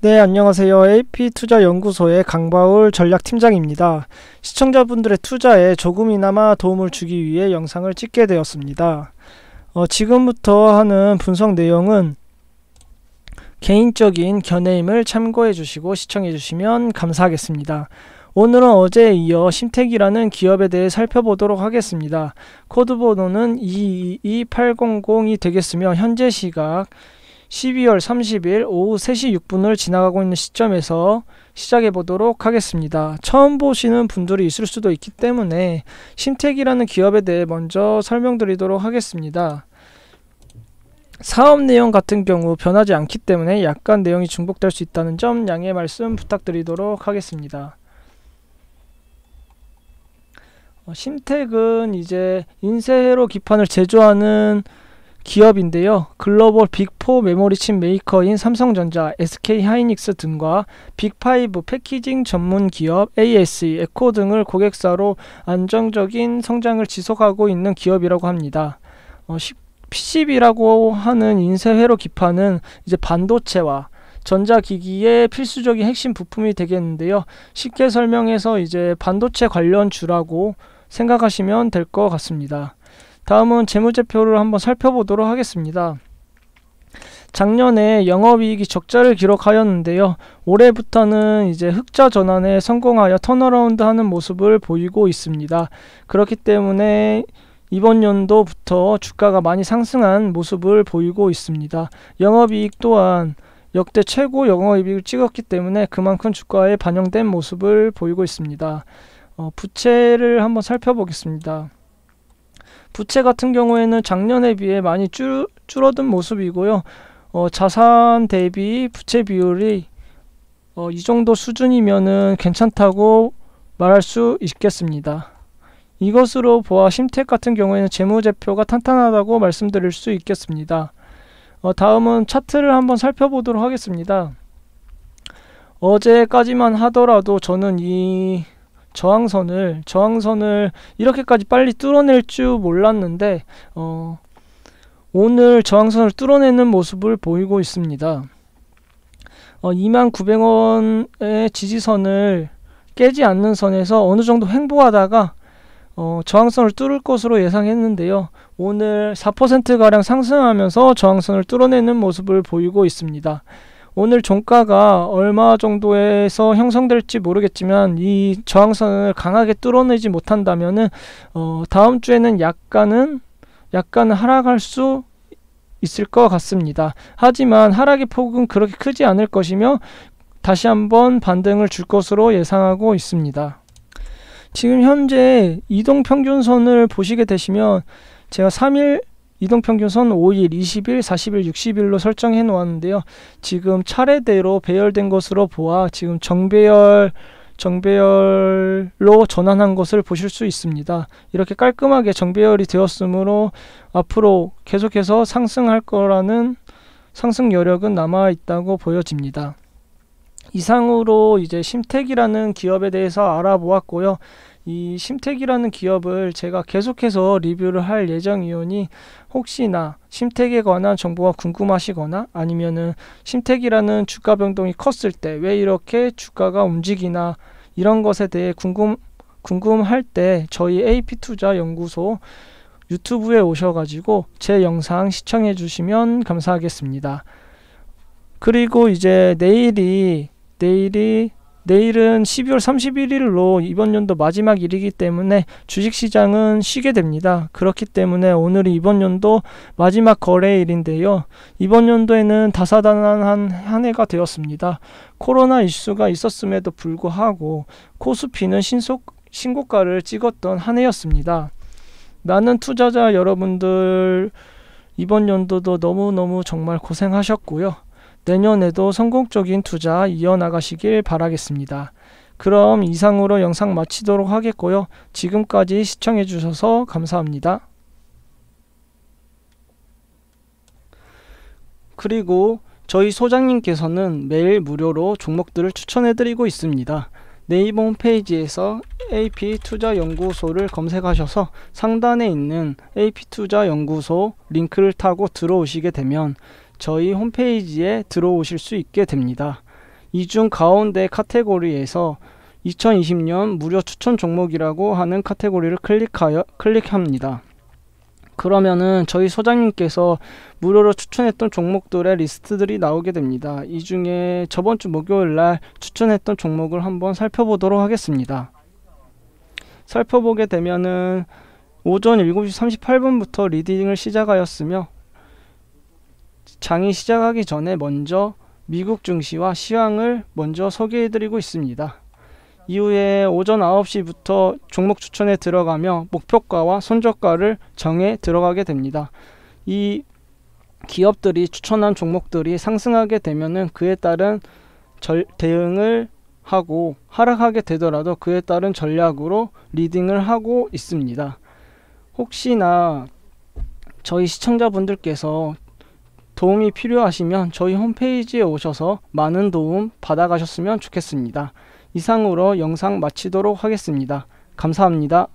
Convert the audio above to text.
네, 안녕하세요. AP투자연구소의 강바울 전략팀장입니다. 시청자분들의 투자에 조금이나마 도움을 주기 위해 영상을 찍게 되었습니다. 어, 지금부터 하는 분석 내용은 개인적인 견해임을 참고해 주시고 시청해 주시면 감사하겠습니다. 오늘은 어제에 이어 심택이라는 기업에 대해 살펴보도록 하겠습니다. 코드 번호는 222800이 되겠으며 현재 시각 12월 30일 오후 3시 6분을 지나가고 있는 시점에서 시작해 보도록 하겠습니다. 처음 보시는 분들이 있을 수도 있기 때문에 신택이라는 기업에 대해 먼저 설명드리도록 하겠습니다. 사업 내용 같은 경우 변하지 않기 때문에 약간 내용이 중복될 수 있다는 점 양해 말씀 부탁드리도록 하겠습니다. 어, 신택은 이제 인쇄로 기판을 제조하는 기업인데요. 글로벌 빅4 메모리칩 메이커인 삼성전자, SK하이닉스 등과 빅5 패키징 전문 기업 ASE, 에코 등을 고객사로 안정적인 성장을 지속하고 있는 기업이라고 합니다. 어, PCB라고 하는 인쇄 회로 기판은 이제 반도체와 전자기기의 필수적인 핵심 부품이 되겠는데요. 쉽게 설명해서 이제 반도체 관련 주라고 생각하시면 될 것 같습니다. 다음은 재무제표를 한번 살펴보도록 하겠습니다. 작년에 영업이익이 적자를 기록하였는데요. 올해부터는 이제 흑자 전환에 성공하여 턴어라운드 하는 모습을 보이고 있습니다. 그렇기 때문에 이번 연도부터 주가가 많이 상승한 모습을 보이고 있습니다. 영업이익 또한 역대 최고 영업이익을 찍었기 때문에 그만큼 주가에 반영된 모습을 보이고 있습니다. 어, 부채를 한번 살펴보겠습니다. 부채 같은 경우에는 작년에 비해 많이 줄, 줄어든 모습이고요. 어, 자산 대비 부채 비율이 어, 이 정도 수준이면은 괜찮다고 말할 수 있겠습니다. 이것으로 보아 심텍 같은 경우에는 재무제표가 탄탄하다고 말씀드릴 수 있겠습니다. 어, 다음은 차트를 한번 살펴보도록 하겠습니다. 어제까지만 하더라도 저는 이 저항선을 저항선을 이렇게까지 빨리 뚫어낼 줄 몰랐는데 어, 오늘 저항선을 뚫어내는 모습을 보이고 있습니다. 어, 29,000원의 지지선을 깨지 않는 선에서 어느 정도 횡보하다가 어, 저항선을 뚫을 것으로 예상했는데요. 오늘 4%가량 상승하면서 저항선을 뚫어내는 모습을 보이고 있습니다. 오늘 종가가 얼마 정도에서 형성될지 모르겠지만 이 저항선을 강하게 뚫어내지 못한다면어 다음 주에는 약간은 약간 하락할 수 있을 것 같습니다. 하지만 하락의 폭은 그렇게 크지 않을 것이며 다시 한번 반등을 줄 것으로 예상하고 있습니다. 지금 현재 이동 평균선을 보시게 되시면 제가 3일 이동평균선 5일, 20일, 40일, 60일로 설정해 놓았는데요. 지금 차례대로 배열된 것으로 보아 지금 정배열 정배열로 전환한 것을 보실 수 있습니다. 이렇게 깔끔하게 정배열이 되었으므로 앞으로 계속해서 상승할 거라는 상승 여력은 남아 있다고 보여집니다. 이상으로 이제 심택이라는 기업에 대해서 알아보았고요. 이 심택이라는 기업을 제가 계속해서 리뷰를 할 예정이오니 혹시나 심택에 관한 정보가 궁금하시거나 아니면은 심택이라는 주가 변동이 컸을 때 왜 이렇게 주가가 움직이나 이런 것에 대해 궁금 궁금할 때 저희 AP 투자 연구소 유튜브에 오셔가지고 제 영상 시청해 주시면 감사하겠습니다. 그리고 이제 내일이 내일이 내일은 12월 31일로 이번 연도 마지막 일이기 때문에 주식시장은 쉬게 됩니다. 그렇기 때문에 오늘이 이번 연도 마지막 거래일인데요. 이번 연도에는 다사다난한 한 해가 되었습니다. 코로나 이슈가 있었음에도 불구하고 코스피는 신속, 신고가를 찍었던 한 해였습니다. 나는 투자자 여러분들 이번 연도도 너무너무 정말 고생하셨고요. 내년에도 성공적인 투자 이어나가시길 바라겠습니다. 그럼 이상으로 영상 마치도록 하겠고요. 지금까지 시청해주셔서 감사합니다. 그리고 저희 소장님께서는 매일 무료로 종목들을 추천해드리고 있습니다. 네이버 홈페이지에서 AP투자연구소를 검색하셔서 상단에 있는 AP투자연구소 링크를 타고 들어오시게 되면 저희 홈페이지에 들어오실 수 있게 됩니다. 이 중 가운데 카테고리에서 2020년 무료 추천 종목이라고 하는 카테고리를 클릭하여 클릭합니다. 그러면은 저희 소장님께서 무료로 추천했던 종목들의 리스트들이 나오게 됩니다. 이 중에 저번 주 목요일 날 추천했던 종목을 한번 살펴보도록 하겠습니다. 살펴보게 되면은 오전 7시 38분부터 리딩을 시작하였으며 장이 시작하기 전에 먼저 미국 증시와 시황을 먼저 소개해드리고 있습니다. 이후에 오전 9시부터 종목 추천에 들어가며 목표가와 손절가를 정해 들어가게 됩니다. 이 기업들이 추천한 종목들이 상승하게 되면은 그에 따른 절, 대응을 하고 하락하게 되더라도 그에 따른 전략으로 리딩을 하고 있습니다. 혹시나 저희 시청자분들께서 도움이 필요하시면 저희 홈페이지에 오셔서 많은 도움 받아가셨으면 좋겠습니다. 이상으로 영상 마치도록 하겠습니다. 감사합니다.